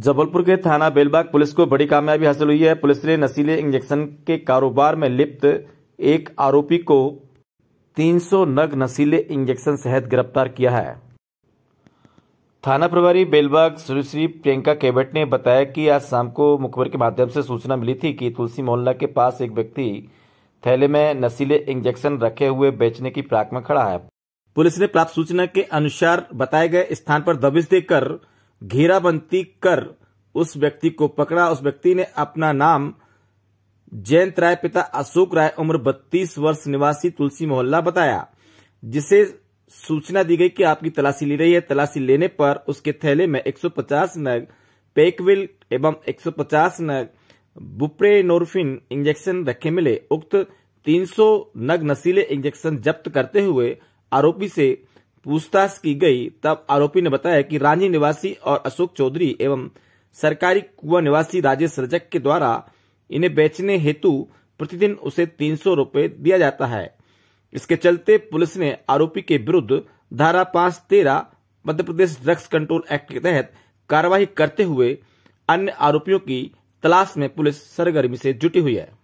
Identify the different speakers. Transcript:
Speaker 1: जबलपुर के थाना बेलबाग पुलिस को बड़ी कामयाबी हासिल हुई है पुलिस ने नशीले इंजेक्शन के कारोबार में लिप्त एक आरोपी को 300 नग नशीले इंजेक्शन सहित गिरफ्तार किया है थाना प्रभारी बेलबाग श्री प्रियंका केवट ने बताया कि आज शाम को मुखबर के माध्यम से सूचना मिली थी कि तुलसी मोहल्ला के पास एक व्यक्ति थैले में नशीले इंजेक्शन रखे हुए बेचने की प्राक में खड़ा है पुलिस ने प्राप्त सूचना के अनुसार बताए गए स्थान पर दबिश देकर घेराबंदी कर उस व्यक्ति को पकड़ा उस व्यक्ति ने अपना नाम जयंत राय पिता अशोक राय उम्र बत्तीस वर्ष निवासी तुलसी मोहल्ला बताया जिसे सूचना दी गई कि आपकी तलाशी ली रही है तलाशी लेने पर उसके थैले में 150 नग पेकविल एवं 150 नग बुप्रेनोरफिन इंजेक्शन रखे मिले उक्त 300 नग नशीले इंजेक्शन जब्त करते हुए आरोपी से पूछताछ की गई तब आरोपी ने बताया कि रांची निवासी और अशोक चौधरी एवं सरकारी कुआ निवासी राजेश रजक के द्वारा इन्हें बेचने हेतु प्रतिदिन उसे तीन सौ रूपये दिया जाता है इसके चलते पुलिस ने आरोपी के विरुद्ध धारा पांच तेरह Madhya Pradesh drugs control act के तहत कार्रवाई करते हुए अन्य आरोपियों की तलाश में पुलिस सरगर्मी से जुटी हुई है